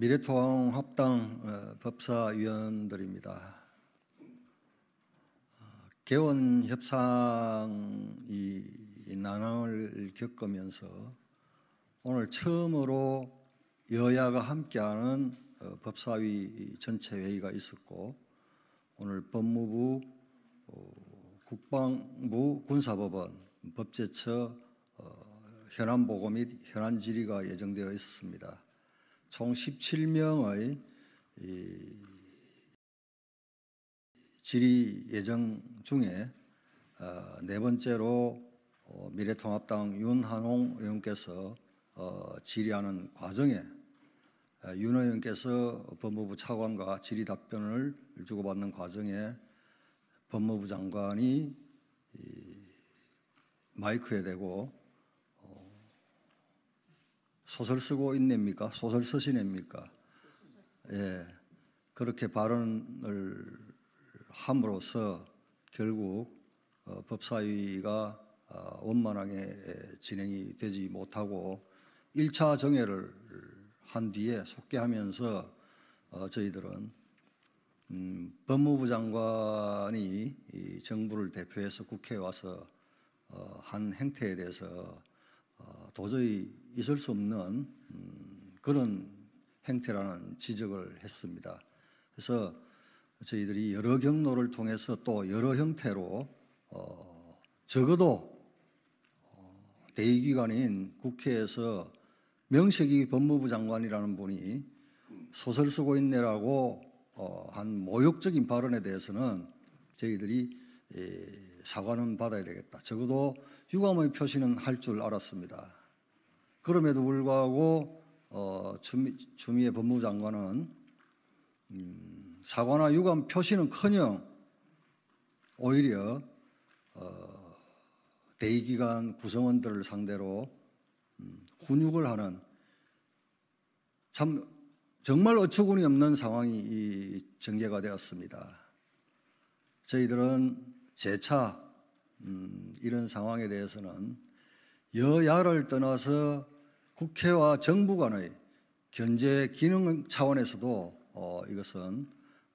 미래통합당 어, 법사위원들입니다. 어, 개원 협상이 난항을 겪으면서 오늘 처음으로 여야가 함께하는 어, 법사위 전체 회의가 있었고 오늘 법무부, 국방부, 군사법원, 법제처, 현안보고 및 현안질의가 예정되어 있었습니다. 총 17명의 질의 예정 중에 어, 네 번째로 어, 미래통합당 윤한홍 의원께서 어, 질의하는 과정에 윤 의원께서 법무부 차관과 질의 답변을 주고받는 과정에 법무부 장관이 마이크에 대고 소설 쓰고 있냅니까? 소설 쓰시냅니까? 예. 그렇게 발언을 함으로써 결국 어, 법사위가 어, 원만하게 예, 진행이 되지 못하고 1차 정회를 한 뒤에 속개하면서 어, 저희들은 음, 법무부 장관이 정부를 대표해서 국회에 와서 어, 한 행태에 대해서 도저히 있을 수 없는 음, 그런 행태라는 지적을 했습니다. 그래서 저희들이 여러 경로를 통해서 또 여러 형태로 어, 적어도 어, 대의기관인 국회에서 명색이 법무부 장관이라는 분이 소설 쓰고 있네라고 어, 한 모욕적인 발언에 대해서는 저희들이 예, 사과는 받아야 되겠다. 적어도 유감의 표시는 할 줄 알았습니다. 그럼에도 불구하고 어, 추미, 추미애 법무부 장관은 음, 사과나 유감 표시는커녕 오히려 어, 대의기관 구성원들을 상대로 음, 훈육을 하는 참 정말 어처구니 없는 상황이 이 전개가 되었습니다. 저희들은 재차 음, 이런 상황에 대해서는 여야를 떠나서 국회와 정부 간의 견제 기능 차원에서도 어, 이것은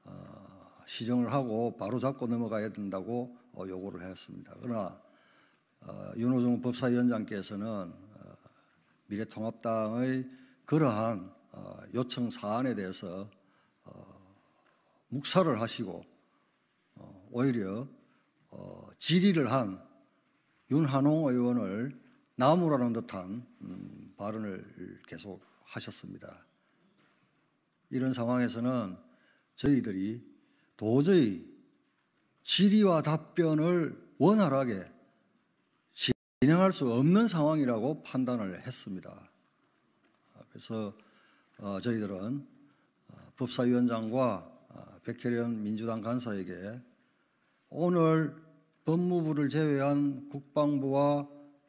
어, 시정을 하고 바로잡고 넘어가야 된다고 어, 요구를 했습니다. 그러나 어, 윤호중 법사위원장께서는 어, 미래통합당의 그러한 어, 요청 사안에 대해서 어, 묵살을 하시고 어, 오히려 어, 질의를 한 윤한홍 의원을 나무라는 듯한 음, 발언을 계속 하셨습니다. 이런 상황에서는 저희들이 도저히 질의와 답변을 원활하게 진행할 수 없는 상황이라고 판단을 했습니다. 그래서 어, 저희들은 어, 법사위원장과 어, 백혜련 민주당 간사에게 오늘 법무부를 제외한 국방부와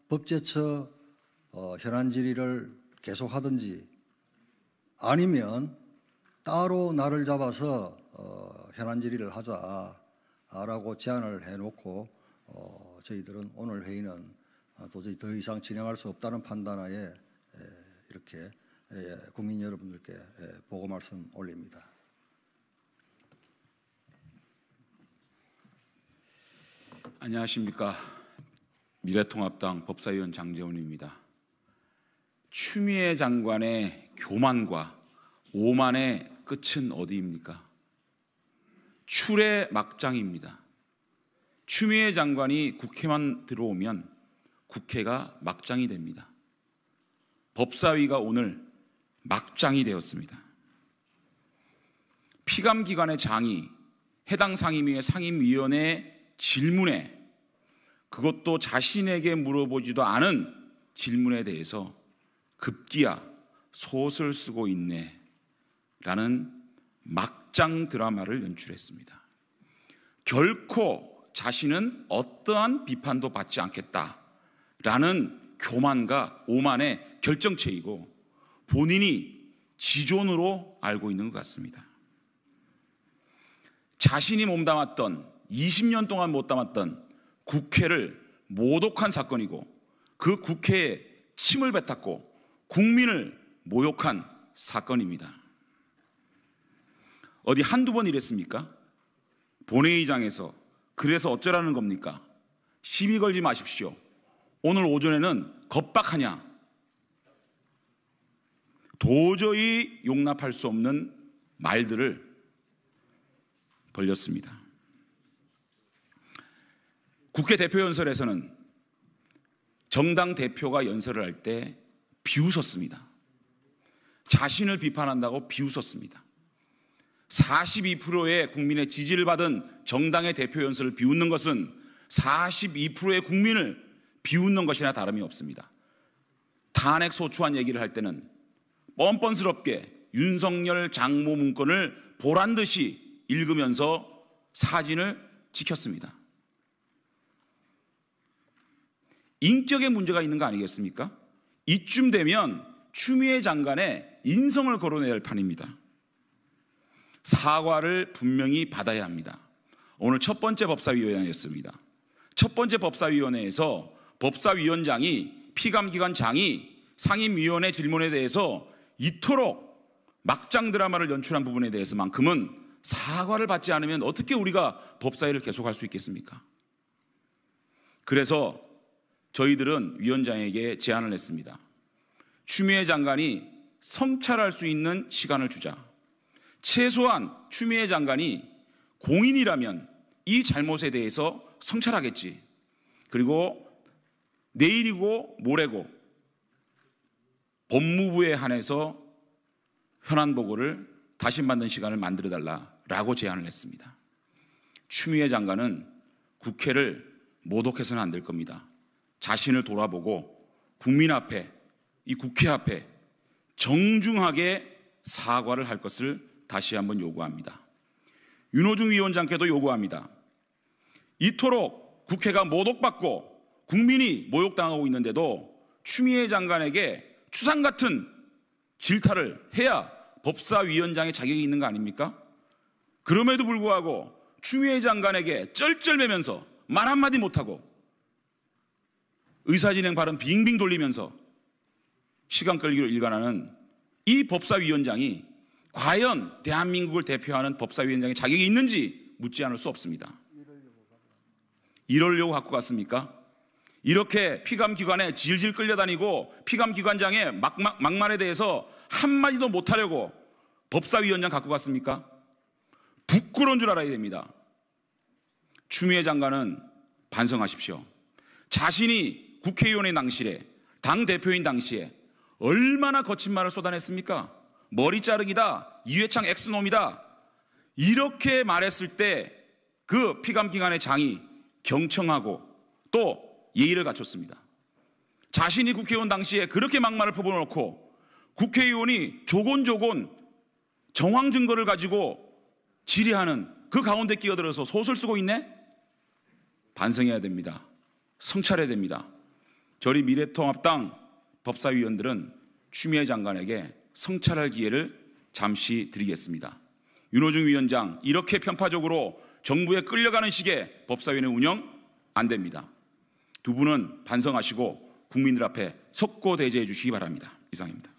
법제처 어, 현안 질의를 계속하든지 아니면 따로 나를 잡아서 어, 현안 질의를 하자라고 제안을 해놓고 어, 저희들은 오늘 회의는 도저히 더 이상 진행할 수 없다는 판단하에 에, 이렇게 에, 국민 여러분들께 에, 보고 말씀 올립니다. 안녕하십니까 미래통합당 법사위원 장재훈입니다. 추미애 장관의 교만과 오만의 끝은 어디입니까? 출의 막장입니다. 추미애 장관이 국회만 들어오면 국회가 막장이 됩니다. 법사위가 오늘 막장이 되었습니다. 피감기관의 장이 해당 상임위의 상임위원회 질문에 그것도 자신에게 물어보지도 않은 질문에 대해서 급기야 소설 쓰고 있네 라는 막장 드라마를 연출했습니다. 결코 자신은 어떠한 비판도 받지 않겠다 라는 교만과 오만의 결정체이고 본인이 지존으로 알고 있는 것 같습니다. 자신이 몸담았던 20년 동안 못 담았던 국회를 모독한 사건이고 그 국회에 침을 뱉었고 국민을 모욕한 사건입니다. 어디 한두 번 이랬습니까? 본회의장에서 그래서 어쩌라는 겁니까? 시비 걸지 마십시오. 오늘 오전에는 겁박하냐? 도저히 용납할 수 없는 말들을 벌렸습니다. 국회 대표 연설에서는 정당 대표가 연설을 할때 비웃었습니다. 자신을 비판한다고 비웃었습니다. 42%의 국민의 지지를 받은 정당의 대표 연설을 비웃는 것은 42%의 국민을 비웃는 것이나 다름이 없습니다. 탄핵 소추한 얘기를 할 때는 뻔뻔스럽게 윤석열 장모 문건을 보란 듯이 읽으면서 사진을 찍혔습니다 인격에 문제가 있는 거 아니겠습니까? 이쯤 되면 추미애 장관의 인성을 거론해야 할 판입니다. 사과를 분명히 받아야 합니다. 오늘 첫 번째 법사위원회였습니다. 첫 번째 법사위원회에서 법사위원장이 피감기관장이 상임위원회 질문에 대해서 이토록 막장 드라마를 연출한 부분에 대해서만큼은 사과를 받지 않으면 어떻게 우리가 법사위를 계속할 수 있겠습니까? 그래서 저희들은 위원장에게 제안을 했습니다. 추미애 장관이 성찰할 수 있는 시간을 주자. 최소한 추미애 장관이 공인이라면 이 잘못에 대해서 성찰하겠지. 그리고 내일이고 모레고 법무부에 한해서 현안 보고를 다시 받는 시간을 만들어 달라라고 제안을 했습니다. 추미애 장관은 국회를 모독해서는 안 될 겁니다. 자신을 돌아보고 국민 앞에 이 국회 앞에 정중하게 사과를 할 것을 다시 한번 요구합니다. 윤호중 위원장께도 요구합니다. 이토록 국회가 모독받고 국민이 모욕당하고 있는데도 추미애 장관에게 추상 같은 질타를 해야 법사위원장의 자격이 있는 거 아닙니까? 그럼에도 불구하고 추미애 장관에게 쩔쩔매면서 말 한마디 못하고 의사진행 발언 빙빙 돌리면서 시간 끌기로 일관하는 이 법사위원장이 과연 대한민국을 대표하는 법사위원장의 자격이 있는지 묻지 않을 수 없습니다. 이럴려고 갖고 갔습니까? 이렇게 피감기관에 질질 끌려다니고 피감기관장의 막말, 막말에 대해서 한마디도 못하려고 법사위원장 갖고 갔습니까? 부끄러운 줄 알아야 됩니다. 추미애 장관은 반성하십시오. 자신이 국회의원의 당시에 당 대표인 당시에 얼마나 거친 말을 쏟아냈습니까? 머리 자르기다 이회창 엑스놈이다 이렇게 말했을 때 그 피감기관의 장이 경청하고 또 예의를 갖췄습니다. 자신이 국회의원 당시에 그렇게 막말을 퍼부어놓고 국회의원이 조곤조곤 정황 증거를 가지고 질의하는 그 가운데 끼어들어서 소설 쓰고 있네? 반성해야 됩니다. 성찰해야 됩니다. 저리 미래통합당 법사위원들은 추미애 장관에게 성찰할 기회를 잠시 드리겠습니다. 윤호중 위원장, 이렇게 편파적으로 정부에 끌려가는 식의 법사위원회 운영 안 됩니다. 두 분은 반성하시고 국민들 앞에 석고 대제해 주시기 바랍니다. 이상입니다.